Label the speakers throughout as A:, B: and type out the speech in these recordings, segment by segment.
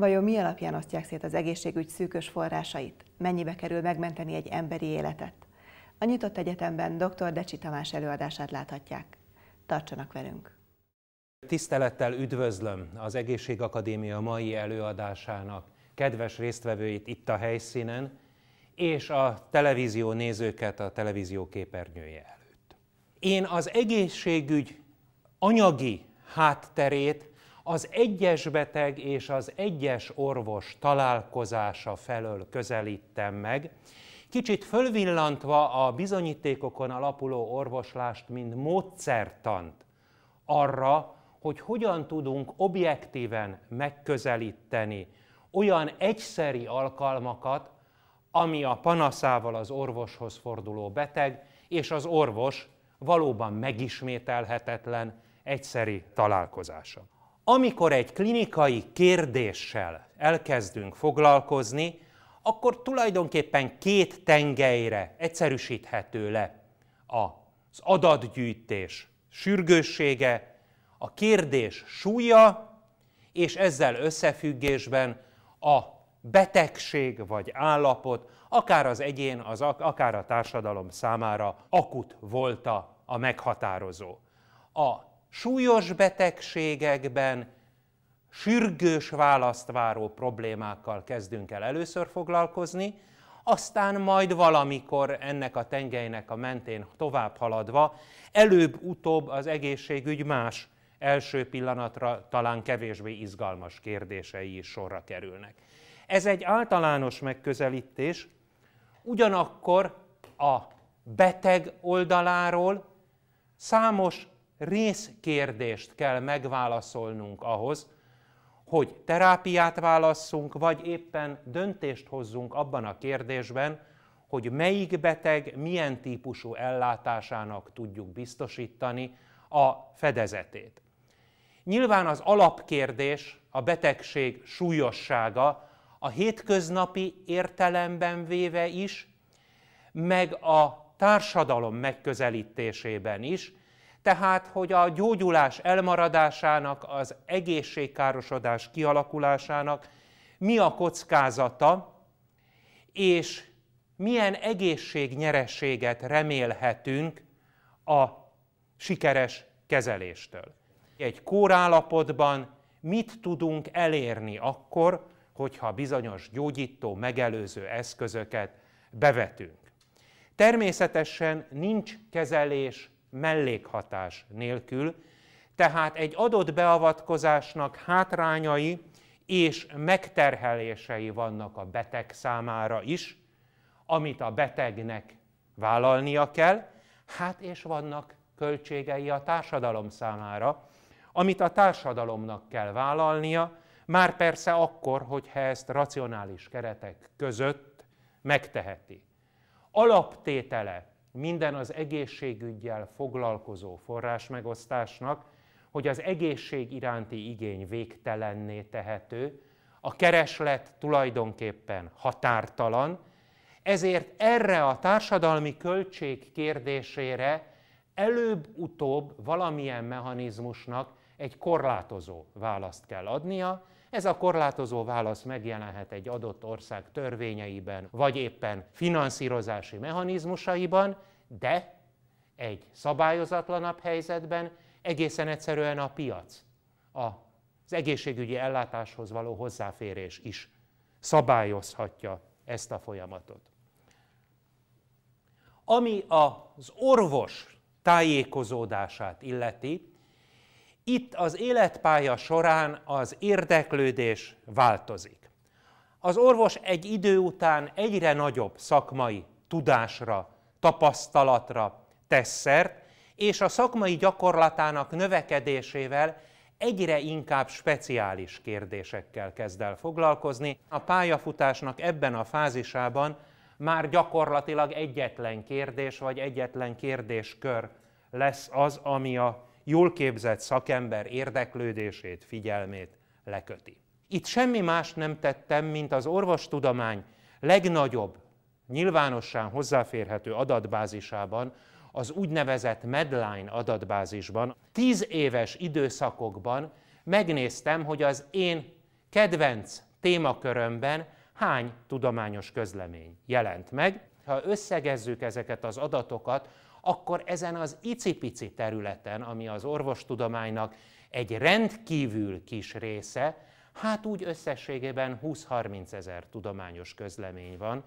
A: Vajon mi alapján osztják szét az egészségügy szűkös forrásait? Mennyibe kerül megmenteni egy emberi életet? A Nyitott Egyetemben dr. Decsi Tamás előadását láthatják. Tartsanak velünk! Tisztelettel üdvözlöm az Egészségakadémia mai előadásának kedves résztvevőit itt a helyszínen, és a televízió nézőket a televízió képernyője előtt. Én az egészségügy anyagi hátterét az egyes beteg és az egyes orvos találkozása felől közelítem meg, kicsit fölvillantva a bizonyítékokon alapuló orvoslást, mint módszertant arra, hogy hogyan tudunk objektíven megközelíteni olyan egyszeri alkalmakat, ami a panaszával az orvoshoz forduló beteg, és az orvos valóban megismételhetetlen egyszeri találkozása amikor egy klinikai kérdéssel elkezdünk foglalkozni, akkor tulajdonképpen két tengelyre egyszerűsíthető le az adatgyűjtés sürgőssége, a kérdés súlya, és ezzel összefüggésben a betegség vagy állapot, akár az egyén, az, akár a társadalom számára akut volta a meghatározó. A súlyos betegségekben sürgős választ váró problémákkal kezdünk el először foglalkozni, aztán majd valamikor ennek a tengelynek a mentén tovább haladva, előbb-utóbb az egészségügy más első pillanatra talán kevésbé izgalmas kérdései is sorra kerülnek. Ez egy általános megközelítés, ugyanakkor a beteg oldaláról számos részkérdést kell megválaszolnunk ahhoz, hogy terápiát válasszunk, vagy éppen döntést hozzunk abban a kérdésben, hogy melyik beteg milyen típusú ellátásának tudjuk biztosítani a fedezetét. Nyilván az alapkérdés, a betegség súlyossága a hétköznapi értelemben véve is, meg a társadalom megközelítésében is tehát, hogy a gyógyulás elmaradásának, az egészségkárosodás kialakulásának mi a kockázata, és milyen egészségnyerességet remélhetünk a sikeres kezeléstől. Egy kórállapotban mit tudunk elérni akkor, hogyha bizonyos gyógyító megelőző eszközöket bevetünk. Természetesen nincs kezelés mellékhatás nélkül, tehát egy adott beavatkozásnak hátrányai és megterhelései vannak a beteg számára is, amit a betegnek vállalnia kell, hát és vannak költségei a társadalom számára, amit a társadalomnak kell vállalnia, már persze akkor, hogyha ezt racionális keretek között megteheti. Alaptétele minden az egészségügyel foglalkozó forrásmegosztásnak, hogy az egészség iránti igény végtelenné tehető, a kereslet tulajdonképpen határtalan, ezért erre a társadalmi költség kérdésére előbb-utóbb valamilyen mechanizmusnak egy korlátozó választ kell adnia. Ez a korlátozó válasz megjelenhet egy adott ország törvényeiben, vagy éppen finanszírozási mechanizmusaiban, de egy szabályozatlanabb helyzetben egészen egyszerűen a piac, az egészségügyi ellátáshoz való hozzáférés is szabályozhatja ezt a folyamatot. Ami az orvos tájékozódását illeti, itt az életpálya során az érdeklődés változik. Az orvos egy idő után egyre nagyobb szakmai tudásra tapasztalatra tesz szert, és a szakmai gyakorlatának növekedésével egyre inkább speciális kérdésekkel kezd el foglalkozni. A pályafutásnak ebben a fázisában már gyakorlatilag egyetlen kérdés vagy egyetlen kérdéskör lesz az, ami a jól képzett szakember érdeklődését, figyelmét leköti. Itt semmi más nem tettem, mint az orvostudomány legnagyobb nyilvánossán hozzáférhető adatbázisában, az úgynevezett Medline adatbázisban, tíz éves időszakokban megnéztem, hogy az én kedvenc témakörömben hány tudományos közlemény jelent meg. Ha összegezzük ezeket az adatokat, akkor ezen az icipici területen, ami az orvostudománynak egy rendkívül kis része, hát úgy összességében 20-30 ezer tudományos közlemény van,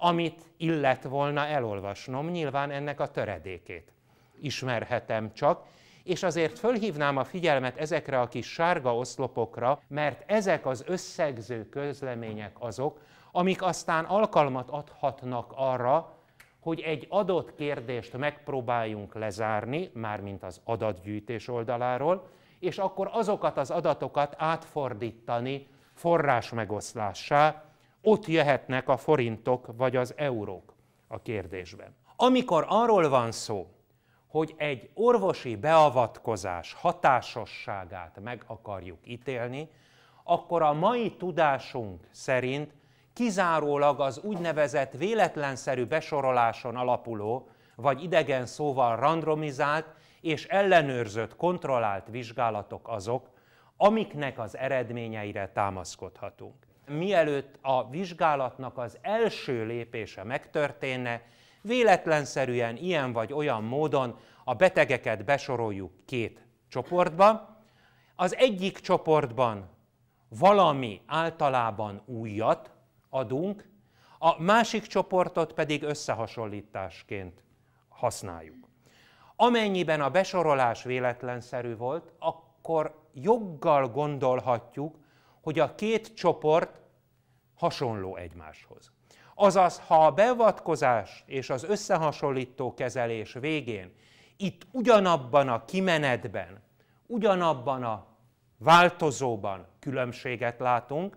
A: amit illet volna elolvasnom, nyilván ennek a töredékét ismerhetem csak, és azért fölhívnám a figyelmet ezekre a kis sárga oszlopokra, mert ezek az összegző közlemények azok, amik aztán alkalmat adhatnak arra, hogy egy adott kérdést megpróbáljunk lezárni, mármint az adatgyűjtés oldaláról, és akkor azokat az adatokat átfordítani forrásmegoszlássá, ott jöhetnek a forintok vagy az eurók a kérdésben. Amikor arról van szó, hogy egy orvosi beavatkozás hatásosságát meg akarjuk ítélni, akkor a mai tudásunk szerint kizárólag az úgynevezett véletlenszerű besoroláson alapuló, vagy idegen szóval randomizált és ellenőrzött, kontrollált vizsgálatok azok, amiknek az eredményeire támaszkodhatunk mielőtt a vizsgálatnak az első lépése megtörténne, véletlenszerűen ilyen vagy olyan módon a betegeket besoroljuk két csoportba. Az egyik csoportban valami általában újat adunk, a másik csoportot pedig összehasonlításként használjuk. Amennyiben a besorolás véletlenszerű volt, akkor joggal gondolhatjuk, hogy a két csoport hasonló egymáshoz. Azaz, ha a beavatkozás és az összehasonlító kezelés végén itt ugyanabban a kimenetben, ugyanabban a változóban különbséget látunk,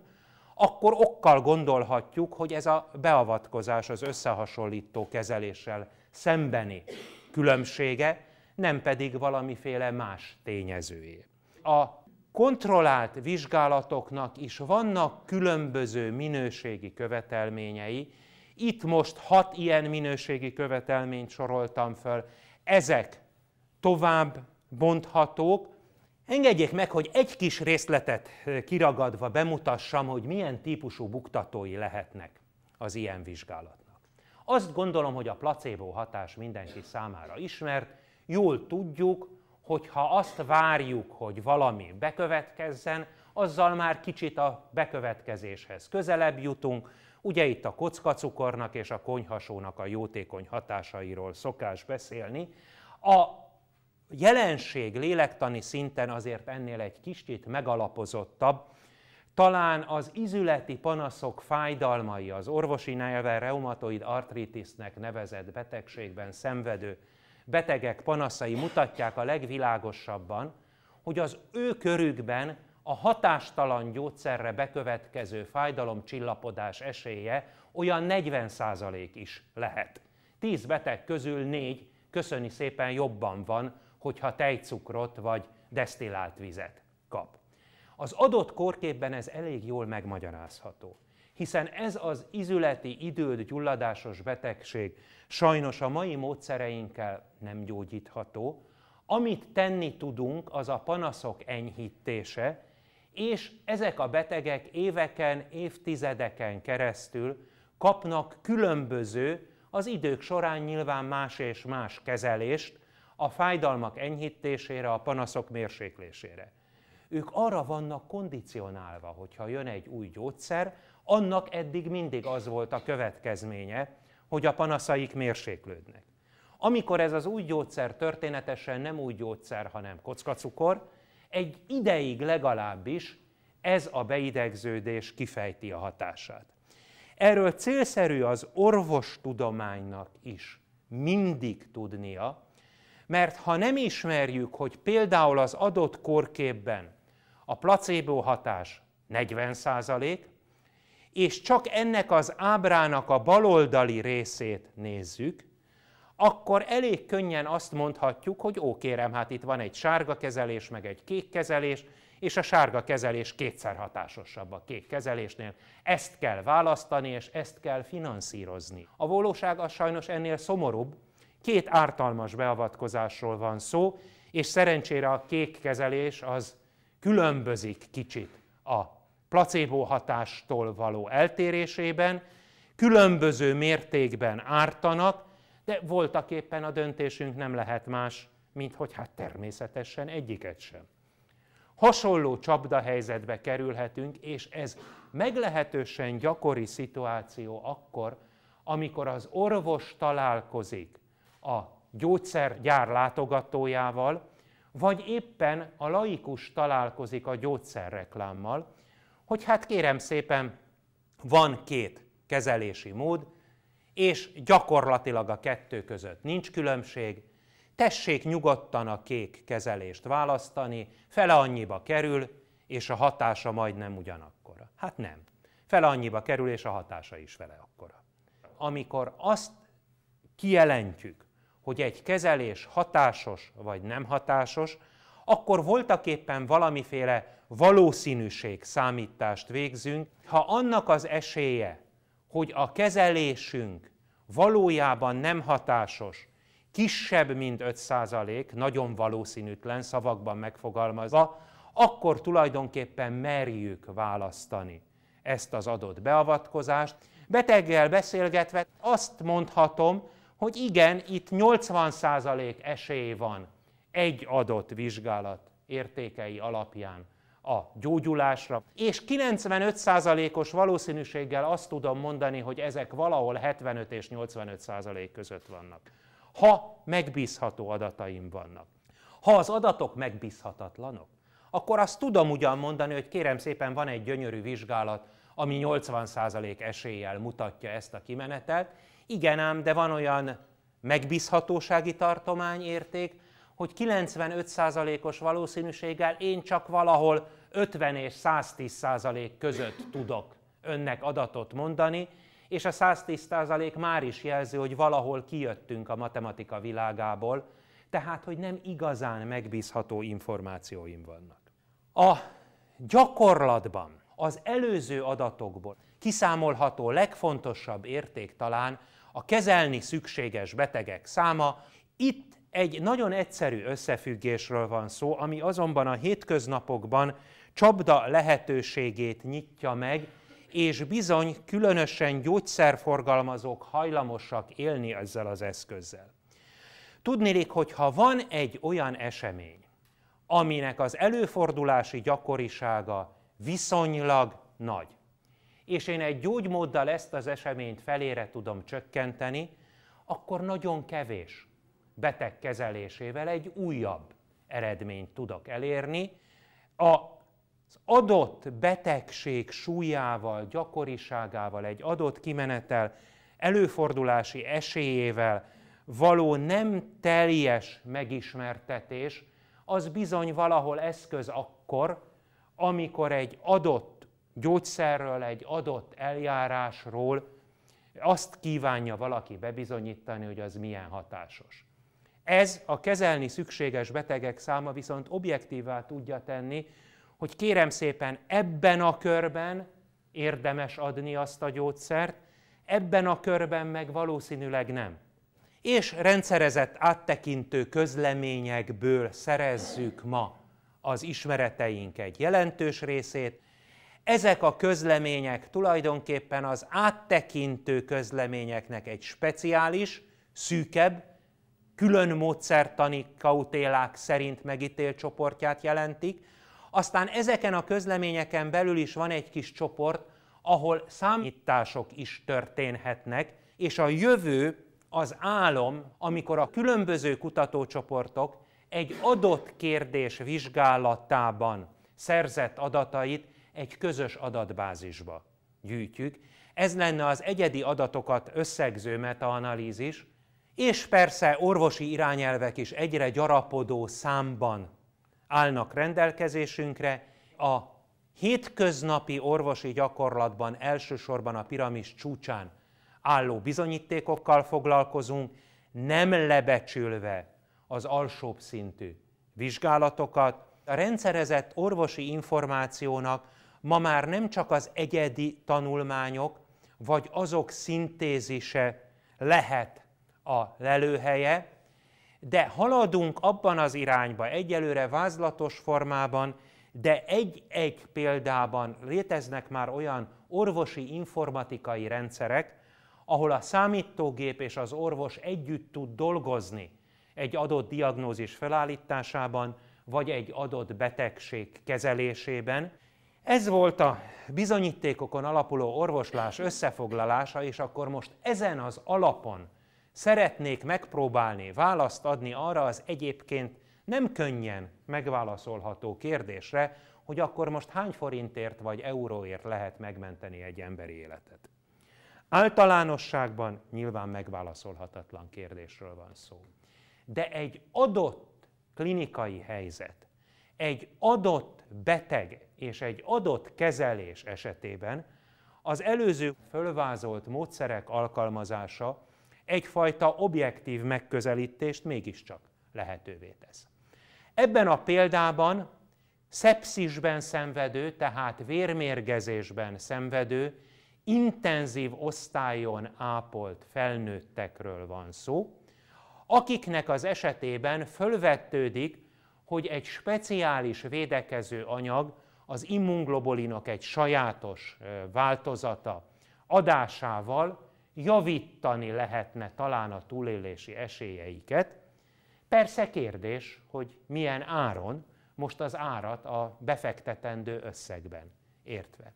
A: akkor okkal gondolhatjuk, hogy ez a beavatkozás az összehasonlító kezeléssel szembeni különbsége, nem pedig valamiféle más tényezője. A kontrollált vizsgálatoknak is vannak különböző minőségi követelményei. Itt most hat ilyen minőségi követelményt soroltam föl. Ezek tovább bonthatók. Engedjék meg, hogy egy kis részletet kiragadva bemutassam, hogy milyen típusú buktatói lehetnek az ilyen vizsgálatnak. Azt gondolom, hogy a placebo hatás mindenki számára ismert, jól tudjuk, hogyha azt várjuk, hogy valami bekövetkezzen, azzal már kicsit a bekövetkezéshez közelebb jutunk. Ugye itt a kockacukornak és a konyhasónak a jótékony hatásairól szokás beszélni. A jelenség lélektani szinten azért ennél egy kicsit megalapozottabb, talán az izületi panaszok fájdalmai az orvosi nyelven reumatoid artritisnek nevezett betegségben szenvedő betegek panaszai mutatják a legvilágosabban, hogy az ő körükben a hatástalan gyógyszerre bekövetkező fájdalomcsillapodás esélye olyan 40% is lehet. 10 beteg közül 4 köszöni szépen jobban van, hogyha tejcukrot vagy desztillált vizet kap. Az adott korképben ez elég jól megmagyarázható hiszen ez az izületi időd gyulladásos betegség sajnos a mai módszereinkkel nem gyógyítható. Amit tenni tudunk, az a panaszok enyhítése, és ezek a betegek éveken, évtizedeken keresztül kapnak különböző, az idők során nyilván más és más kezelést a fájdalmak enyhítésére, a panaszok mérséklésére ők arra vannak kondicionálva, hogyha jön egy új gyógyszer, annak eddig mindig az volt a következménye, hogy a panaszaik mérséklődnek. Amikor ez az új gyógyszer történetesen nem új gyógyszer, hanem kockacukor, egy ideig legalábbis ez a beidegződés kifejti a hatását. Erről célszerű az orvostudománynak is mindig tudnia, mert ha nem ismerjük, hogy például az adott korképben a placebo hatás 40 és csak ennek az ábrának a baloldali részét nézzük, akkor elég könnyen azt mondhatjuk, hogy ó kérem, hát itt van egy sárga kezelés, meg egy kék kezelés, és a sárga kezelés kétszer hatásosabb a kék kezelésnél. Ezt kell választani, és ezt kell finanszírozni. A valóság az sajnos ennél szomorúbb. Két ártalmas beavatkozásról van szó, és szerencsére a kék kezelés az különbözik kicsit a placebo hatástól való eltérésében, különböző mértékben ártanak, de voltak éppen a döntésünk nem lehet más, mint hogy hát természetesen egyiket sem. Hasonló helyzetbe kerülhetünk, és ez meglehetősen gyakori szituáció akkor, amikor az orvos találkozik a gyógyszergyár látogatójával, vagy éppen a laikus találkozik a gyógyszerreklámmal, hogy hát kérem szépen, van két kezelési mód, és gyakorlatilag a kettő között nincs különbség, tessék nyugodtan a kék kezelést választani, fele annyiba kerül, és a hatása majdnem ugyanakkora. Hát nem. Fele annyiba kerül, és a hatása is vele akkora. Amikor azt kijelentjük, hogy egy kezelés hatásos vagy nem hatásos, akkor voltaképpen valamiféle valószínűség számítást végzünk. Ha annak az esélye, hogy a kezelésünk valójában nem hatásos, kisebb, mint 5 nagyon valószínűtlen szavakban megfogalmazva, akkor tulajdonképpen merjük választani ezt az adott beavatkozást. Beteggel beszélgetve azt mondhatom, hogy igen, itt 80% esély van egy adott vizsgálat értékei alapján a gyógyulásra, és 95%-os valószínűséggel azt tudom mondani, hogy ezek valahol 75 és 85% között vannak. Ha megbízható adataim vannak. Ha az adatok megbízhatatlanok, akkor azt tudom ugyan mondani, hogy kérem szépen van egy gyönyörű vizsgálat, ami 80% eséllyel mutatja ezt a kimenetet, igen ám, de van olyan megbízhatósági tartományérték, hogy 95%-os valószínűséggel én csak valahol 50 és 110% között tudok önnek adatot mondani, és a 110% már is jelzi, hogy valahol kijöttünk a matematika világából, tehát hogy nem igazán megbízható információim vannak. A gyakorlatban az előző adatokból kiszámolható legfontosabb érték talán a kezelni szükséges betegek száma. Itt egy nagyon egyszerű összefüggésről van szó, ami azonban a hétköznapokban csapda lehetőségét nyitja meg, és bizony különösen gyógyszerforgalmazók hajlamosak élni ezzel az eszközzel. Tudnélik, hogy ha van egy olyan esemény, aminek az előfordulási gyakorisága viszonylag nagy, és én egy gyógymóddal ezt az eseményt felére tudom csökkenteni, akkor nagyon kevés beteg kezelésével egy újabb eredményt tudok elérni. Az adott betegség súlyával, gyakoriságával, egy adott kimenetel, előfordulási esélyével való nem teljes megismertetés, az bizony valahol eszköz akkor, amikor egy adott gyógyszerről, egy adott eljárásról, azt kívánja valaki bebizonyítani, hogy az milyen hatásos. Ez a kezelni szükséges betegek száma viszont objektívvá tudja tenni, hogy kérem szépen ebben a körben érdemes adni azt a gyógyszert, ebben a körben meg valószínűleg nem. És rendszerezett áttekintő közleményekből szerezzük ma az ismereteink egy jelentős részét, ezek a közlemények tulajdonképpen az áttekintő közleményeknek egy speciális, szűkebb, külön módszertani kautélák szerint megítélt csoportját jelentik. Aztán ezeken a közleményeken belül is van egy kis csoport, ahol számítások is történhetnek, és a jövő az álom, amikor a különböző kutatócsoportok egy adott kérdés vizsgálatában szerzett adatait egy közös adatbázisba gyűjtjük. Ez lenne az egyedi adatokat összegző metaanalízis, és persze orvosi irányelvek is egyre gyarapodó számban állnak rendelkezésünkre. A hétköznapi orvosi gyakorlatban elsősorban a piramis csúcsán álló bizonyítékokkal foglalkozunk, nem lebecsülve az alsóbb szintű vizsgálatokat. A rendszerezett orvosi információnak ma már nem csak az egyedi tanulmányok, vagy azok szintézise lehet a lelőhelye, de haladunk abban az irányba, egyelőre vázlatos formában, de egy-egy példában léteznek már olyan orvosi informatikai rendszerek, ahol a számítógép és az orvos együtt tud dolgozni egy adott diagnózis felállításában, vagy egy adott betegség kezelésében, ez volt a bizonyítékokon alapuló orvoslás összefoglalása, és akkor most ezen az alapon szeretnék megpróbálni választ adni arra az egyébként nem könnyen megválaszolható kérdésre, hogy akkor most hány forintért vagy euróért lehet megmenteni egy emberi életet. Általánosságban nyilván megválaszolhatatlan kérdésről van szó. De egy adott klinikai helyzet egy adott beteg és egy adott kezelés esetében az előző fölvázolt módszerek alkalmazása egyfajta objektív megközelítést mégiscsak lehetővé tesz. Ebben a példában szepszisben szenvedő, tehát vérmérgezésben szenvedő, intenzív osztályon ápolt felnőttekről van szó, akiknek az esetében fölvettődik hogy egy speciális védekező anyag, az immunglobulinok egy sajátos változata adásával javítani lehetne talán a túlélési esélyeiket. Persze kérdés, hogy milyen áron, most az árat a befektetendő összegben értve.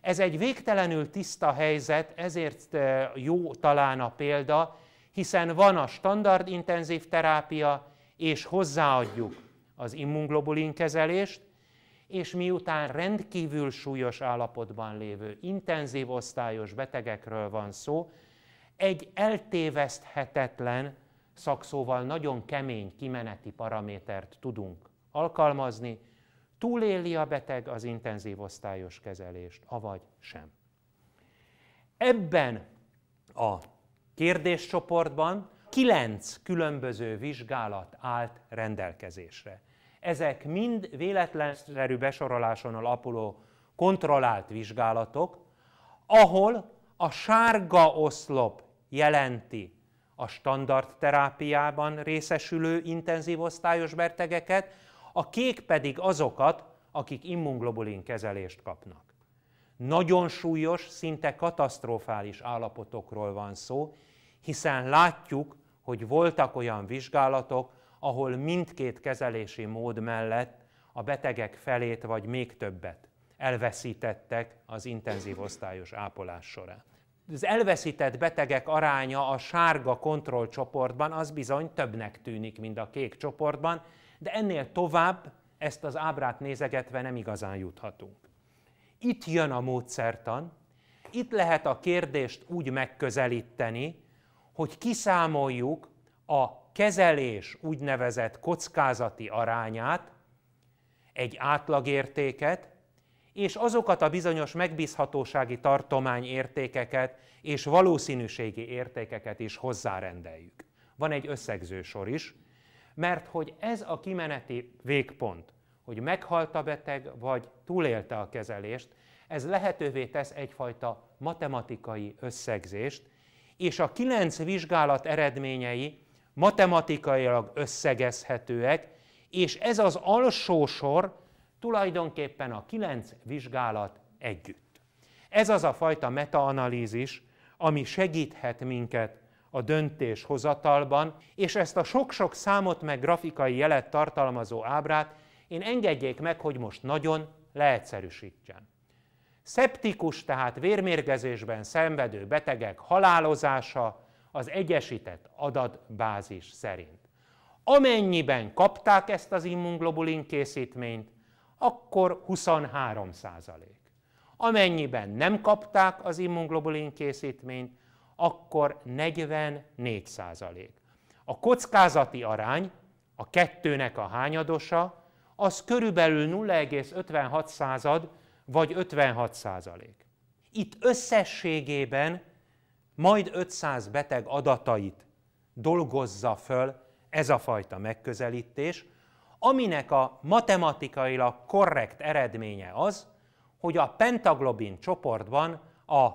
A: Ez egy végtelenül tiszta helyzet, ezért jó talán a példa, hiszen van a standard intenzív terápia, és hozzáadjuk az immunglobulin kezelést, és miután rendkívül súlyos állapotban lévő intenzív osztályos betegekről van szó, egy eltéveszthetetlen, szakszóval nagyon kemény kimeneti paramétert tudunk alkalmazni, túléli a beteg az intenzív osztályos kezelést, avagy sem. Ebben a kérdéscsoportban kilenc különböző vizsgálat állt rendelkezésre. Ezek mind véletlenszerű besoroláson alapuló kontrollált vizsgálatok, ahol a sárga oszlop jelenti a standard terápiában részesülő intenzív osztályos betegeket, a kék pedig azokat, akik immunglobulin kezelést kapnak. Nagyon súlyos, szinte katasztrofális állapotokról van szó, hiszen látjuk, hogy voltak olyan vizsgálatok, ahol mindkét kezelési mód mellett a betegek felét vagy még többet elveszítettek az intenzív osztályos ápolás során. Az elveszített betegek aránya a sárga kontrollcsoportban az bizony többnek tűnik, mint a kék csoportban, de ennél tovább ezt az ábrát nézegetve nem igazán juthatunk. Itt jön a módszertan, itt lehet a kérdést úgy megközelíteni, hogy kiszámoljuk, a kezelés úgynevezett kockázati arányát, egy átlagértéket, és azokat a bizonyos megbízhatósági tartományértékeket és valószínűségi értékeket is hozzárendeljük. Van egy összegző sor is, mert hogy ez a kimeneti végpont, hogy meghalt a beteg, vagy túlélte a kezelést, ez lehetővé tesz egyfajta matematikai összegzést, és a kilenc vizsgálat eredményei matematikailag összegezhetőek, és ez az alsó sor tulajdonképpen a kilenc vizsgálat együtt. Ez az a fajta metaanalízis, ami segíthet minket a döntéshozatalban, és ezt a sok-sok számot meg grafikai jelet tartalmazó ábrát én engedjék meg, hogy most nagyon leegyszerűsítsem. Szeptikus, tehát vérmérgezésben szenvedő betegek halálozása, az egyesített adatbázis szerint. Amennyiben kapták ezt az immunglobulin készítményt, akkor 23 százalék. Amennyiben nem kapták az immunglobulin készítményt, akkor 44 százalék. A kockázati arány, a kettőnek a hányadosa, az körülbelül 0,56 század vagy 56 százalék. Itt összességében majd 500 beteg adatait dolgozza föl ez a fajta megközelítés, aminek a matematikailag korrekt eredménye az, hogy a pentaglobin csoportban a, az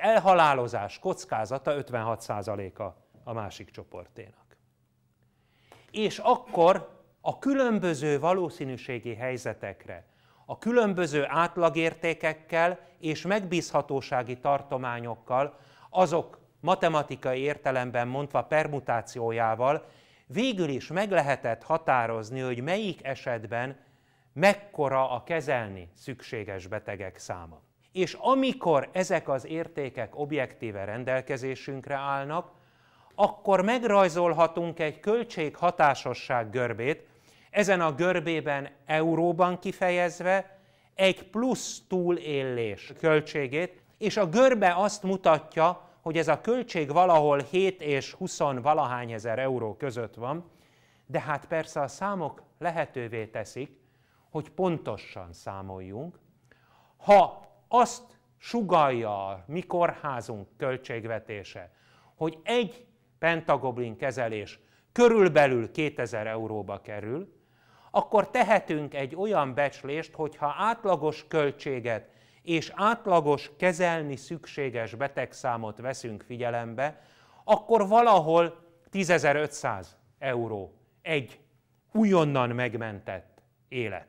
A: elhalálozás kockázata 56%-a a másik csoporténak. És akkor a különböző valószínűségi helyzetekre a különböző átlagértékekkel és megbízhatósági tartományokkal, azok matematikai értelemben mondva permutációjával, végül is meg lehetett határozni, hogy melyik esetben mekkora a kezelni szükséges betegek száma. És amikor ezek az értékek objektíve rendelkezésünkre állnak, akkor megrajzolhatunk egy költség-hatásosság görbét, ezen a görbében euróban kifejezve, egy plusz túlélés költségét, és a görbe azt mutatja, hogy ez a költség valahol 7 és 20 valahány ezer euró között van, de hát persze a számok lehetővé teszik, hogy pontosan számoljunk. Ha azt sugalja a mi kórházunk költségvetése, hogy egy pentagoblin kezelés körülbelül 2000 euróba kerül, akkor tehetünk egy olyan becslést, hogyha átlagos költséget és átlagos kezelni szükséges betegszámot veszünk figyelembe, akkor valahol 10.500 euró egy újonnan megmentett élet.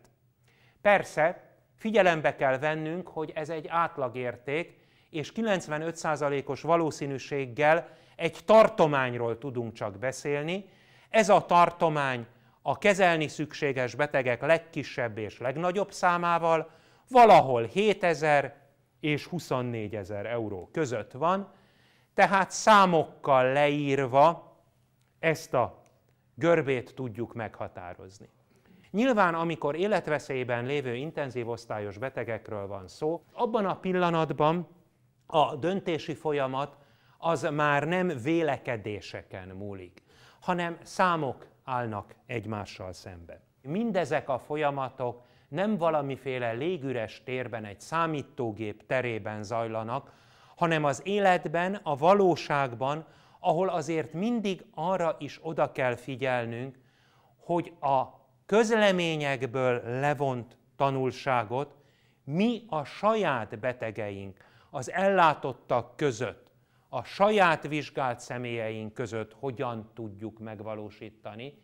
A: Persze, figyelembe kell vennünk, hogy ez egy átlagérték, és 95%-os valószínűséggel egy tartományról tudunk csak beszélni. Ez a tartomány a kezelni szükséges betegek legkisebb és legnagyobb számával, valahol 7000 és 24 ezer euró között van, tehát számokkal leírva ezt a görbét tudjuk meghatározni. Nyilván, amikor életveszélyben lévő intenzív osztályos betegekről van szó, abban a pillanatban a döntési folyamat az már nem vélekedéseken múlik, hanem számok állnak egymással szemben. Mindezek a folyamatok nem valamiféle légüres térben, egy számítógép terében zajlanak, hanem az életben, a valóságban, ahol azért mindig arra is oda kell figyelnünk, hogy a közleményekből levont tanulságot mi a saját betegeink, az ellátottak között a saját vizsgált személyeink között hogyan tudjuk megvalósítani.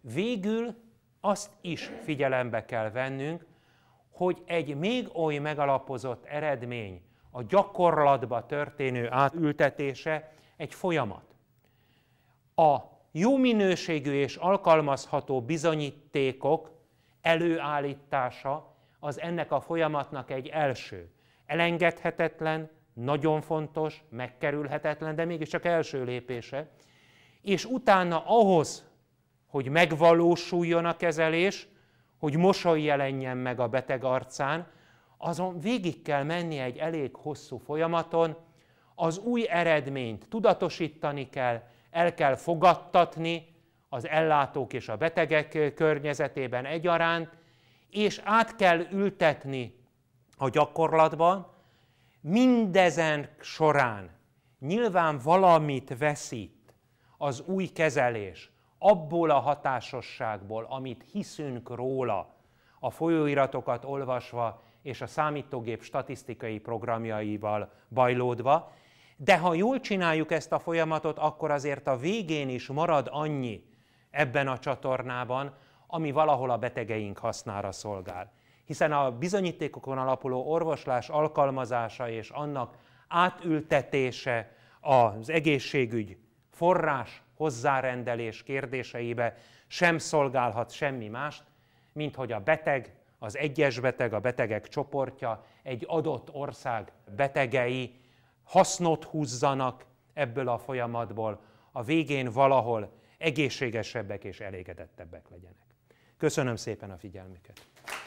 A: Végül azt is figyelembe kell vennünk, hogy egy még oly megalapozott eredmény a gyakorlatba történő átültetése egy folyamat. A jó minőségű és alkalmazható bizonyítékok előállítása az ennek a folyamatnak egy első, elengedhetetlen, nagyon fontos, megkerülhetetlen, de mégiscsak első lépése. És utána ahhoz, hogy megvalósuljon a kezelés, hogy mosoly jelenjen meg a beteg arcán, azon végig kell menni egy elég hosszú folyamaton, az új eredményt tudatosítani kell, el kell fogadtatni az ellátók és a betegek környezetében egyaránt, és át kell ültetni a gyakorlatban, mindezen során nyilván valamit veszít az új kezelés abból a hatásosságból, amit hiszünk róla, a folyóiratokat olvasva és a számítógép statisztikai programjaival bajlódva, de ha jól csináljuk ezt a folyamatot, akkor azért a végén is marad annyi ebben a csatornában, ami valahol a betegeink hasznára szolgál hiszen a bizonyítékokon alapuló orvoslás alkalmazása és annak átültetése az egészségügy forrás hozzárendelés kérdéseibe sem szolgálhat semmi mást, mint hogy a beteg, az egyes beteg, a betegek csoportja, egy adott ország betegei hasznot húzzanak ebből a folyamatból, a végén valahol egészségesebbek és elégedettebbek legyenek. Köszönöm szépen a figyelmüket!